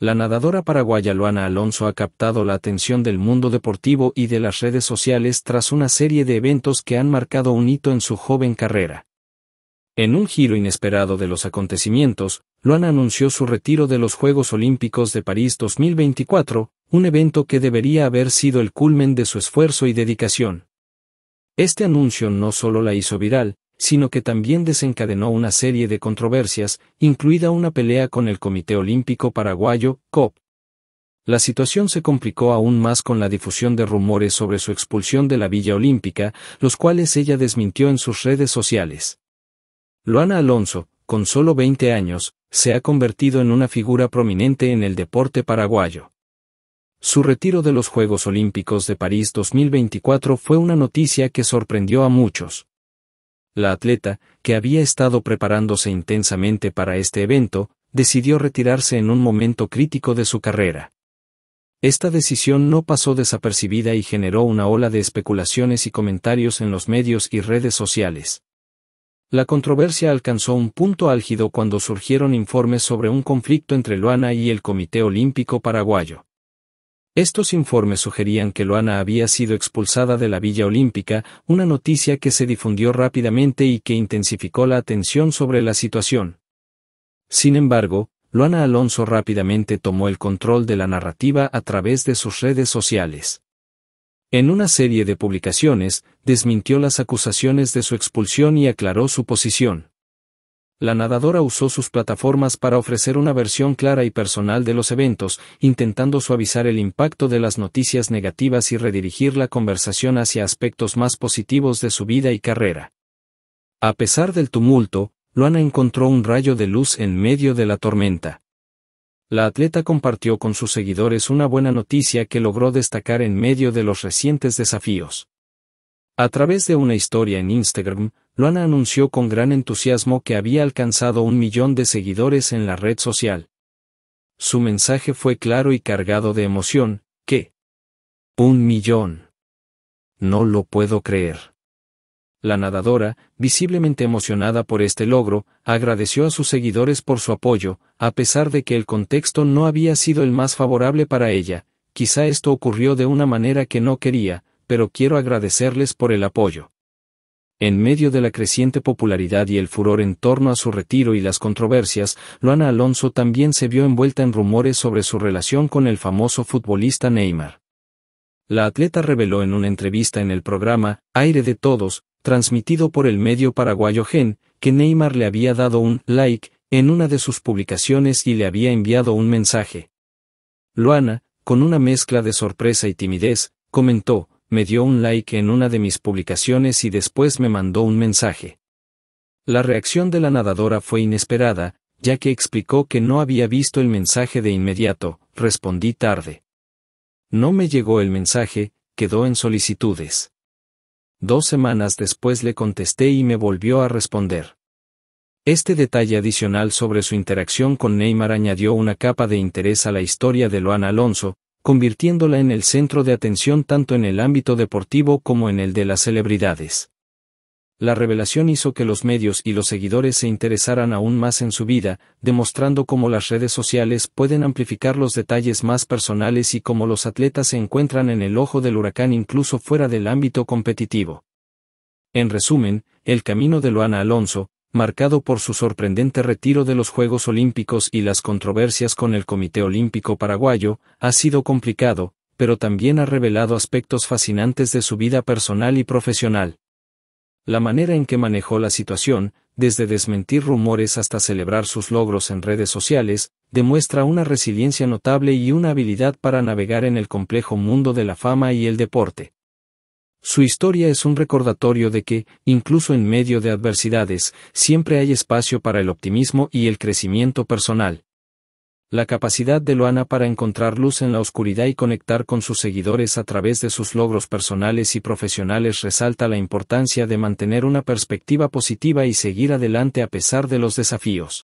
La nadadora paraguaya Luana Alonso ha captado la atención del mundo deportivo y de las redes sociales tras una serie de eventos que han marcado un hito en su joven carrera. En un giro inesperado de los acontecimientos, Luana anunció su retiro de los Juegos Olímpicos de París 2024, un evento que debería haber sido el culmen de su esfuerzo y dedicación. Este anuncio no solo la hizo viral, sino que también desencadenó una serie de controversias, incluida una pelea con el Comité Olímpico Paraguayo, COP. La situación se complicó aún más con la difusión de rumores sobre su expulsión de la Villa Olímpica, los cuales ella desmintió en sus redes sociales. Luana Alonso, con solo 20 años, se ha convertido en una figura prominente en el deporte paraguayo. Su retiro de los Juegos Olímpicos de París 2024 fue una noticia que sorprendió a muchos. La atleta, que había estado preparándose intensamente para este evento, decidió retirarse en un momento crítico de su carrera. Esta decisión no pasó desapercibida y generó una ola de especulaciones y comentarios en los medios y redes sociales. La controversia alcanzó un punto álgido cuando surgieron informes sobre un conflicto entre Luana y el Comité Olímpico Paraguayo. Estos informes sugerían que Luana había sido expulsada de la Villa Olímpica, una noticia que se difundió rápidamente y que intensificó la atención sobre la situación. Sin embargo, Luana Alonso rápidamente tomó el control de la narrativa a través de sus redes sociales. En una serie de publicaciones, desmintió las acusaciones de su expulsión y aclaró su posición. La nadadora usó sus plataformas para ofrecer una versión clara y personal de los eventos, intentando suavizar el impacto de las noticias negativas y redirigir la conversación hacia aspectos más positivos de su vida y carrera. A pesar del tumulto, Luana encontró un rayo de luz en medio de la tormenta. La atleta compartió con sus seguidores una buena noticia que logró destacar en medio de los recientes desafíos. A través de una historia en Instagram, Luana anunció con gran entusiasmo que había alcanzado un millón de seguidores en la red social. Su mensaje fue claro y cargado de emoción, que... Un millón. No lo puedo creer. La nadadora, visiblemente emocionada por este logro, agradeció a sus seguidores por su apoyo, a pesar de que el contexto no había sido el más favorable para ella, quizá esto ocurrió de una manera que no quería, pero quiero agradecerles por el apoyo. En medio de la creciente popularidad y el furor en torno a su retiro y las controversias, Luana Alonso también se vio envuelta en rumores sobre su relación con el famoso futbolista Neymar. La atleta reveló en una entrevista en el programa Aire de Todos, transmitido por el medio paraguayo Gen, que Neymar le había dado un like en una de sus publicaciones y le había enviado un mensaje. Luana, con una mezcla de sorpresa y timidez, comentó, me dio un like en una de mis publicaciones y después me mandó un mensaje. La reacción de la nadadora fue inesperada, ya que explicó que no había visto el mensaje de inmediato, respondí tarde. No me llegó el mensaje, quedó en solicitudes. Dos semanas después le contesté y me volvió a responder. Este detalle adicional sobre su interacción con Neymar añadió una capa de interés a la historia de Loan Alonso, convirtiéndola en el centro de atención tanto en el ámbito deportivo como en el de las celebridades. La revelación hizo que los medios y los seguidores se interesaran aún más en su vida, demostrando cómo las redes sociales pueden amplificar los detalles más personales y cómo los atletas se encuentran en el ojo del huracán incluso fuera del ámbito competitivo. En resumen, el camino de Luana Alonso, marcado por su sorprendente retiro de los Juegos Olímpicos y las controversias con el Comité Olímpico Paraguayo, ha sido complicado, pero también ha revelado aspectos fascinantes de su vida personal y profesional. La manera en que manejó la situación, desde desmentir rumores hasta celebrar sus logros en redes sociales, demuestra una resiliencia notable y una habilidad para navegar en el complejo mundo de la fama y el deporte. Su historia es un recordatorio de que, incluso en medio de adversidades, siempre hay espacio para el optimismo y el crecimiento personal. La capacidad de Luana para encontrar luz en la oscuridad y conectar con sus seguidores a través de sus logros personales y profesionales resalta la importancia de mantener una perspectiva positiva y seguir adelante a pesar de los desafíos.